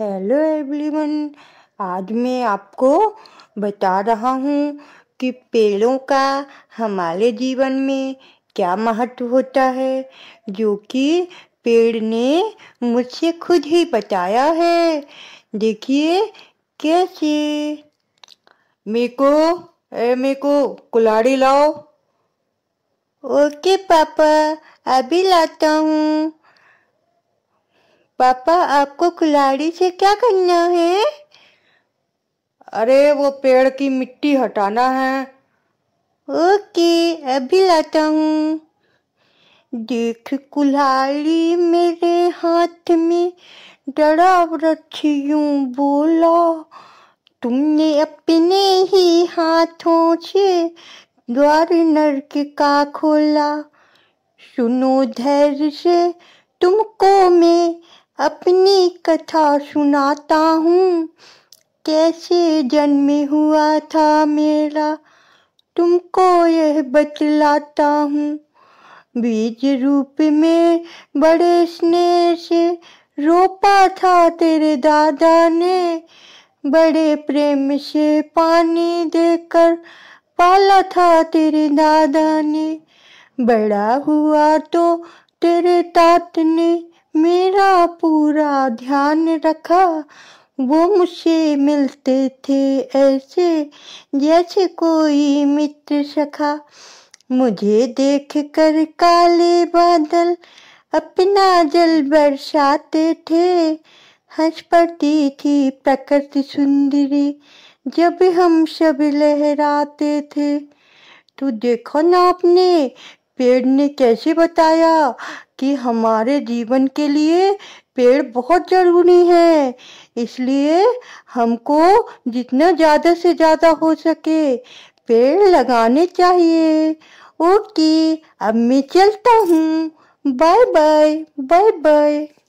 hello everyone आज मैं आपको बता रहा हूँ कि पेड़ों का हमारे जीवन में क्या महत्व होता है जो कि पेड़ ने मुझसे खुद ही बताया है देखिए कैसे मेको ए मेको कुलाड़ी लाओ ओके पापा अभी लाता हूँ पापा आपको कुल्हाड़ी से क्या करना है अरे वो पेड़ की मिट्टी हटाना है ओके अभी लाता हूँ देख कुल्हाड़ी मेरे हाथ में डरा रखी हूँ बोला तुमने अपने ही हाथों से द्वार नर्क का खोला सुनो धैर्य से तुमको मैं अपनी कथा सुनाता हूँ कैसे जन्म हुआ था मेरा तुमको यह बतलाता हूँ बीज रूप में बड़े स्नेह से रोपा था तेरे दादा ने बड़े प्रेम से पानी देकर पाला था तेरे दादा ने बड़ा हुआ तो तेरे तात ने मेरा पूरा ध्यान रखा वो मुझसे मिलते थे ऐसे जैसे कोई मित्र सखा मुझे देख कर काले बादल अपना जल बरसाते थे हंस पड़ती थी प्रकृति सुंदरी जब हम सब लहराते थे तू तो देखो ना अपने पेड़ ने कैसे बताया कि हमारे जीवन के लिए पेड़ बहुत जरूरी है इसलिए हमको जितना ज़्यादा से ज़्यादा हो सके पेड़ लगाने चाहिए ओके अब मैं चलता हूँ बाय बाय बाय बाय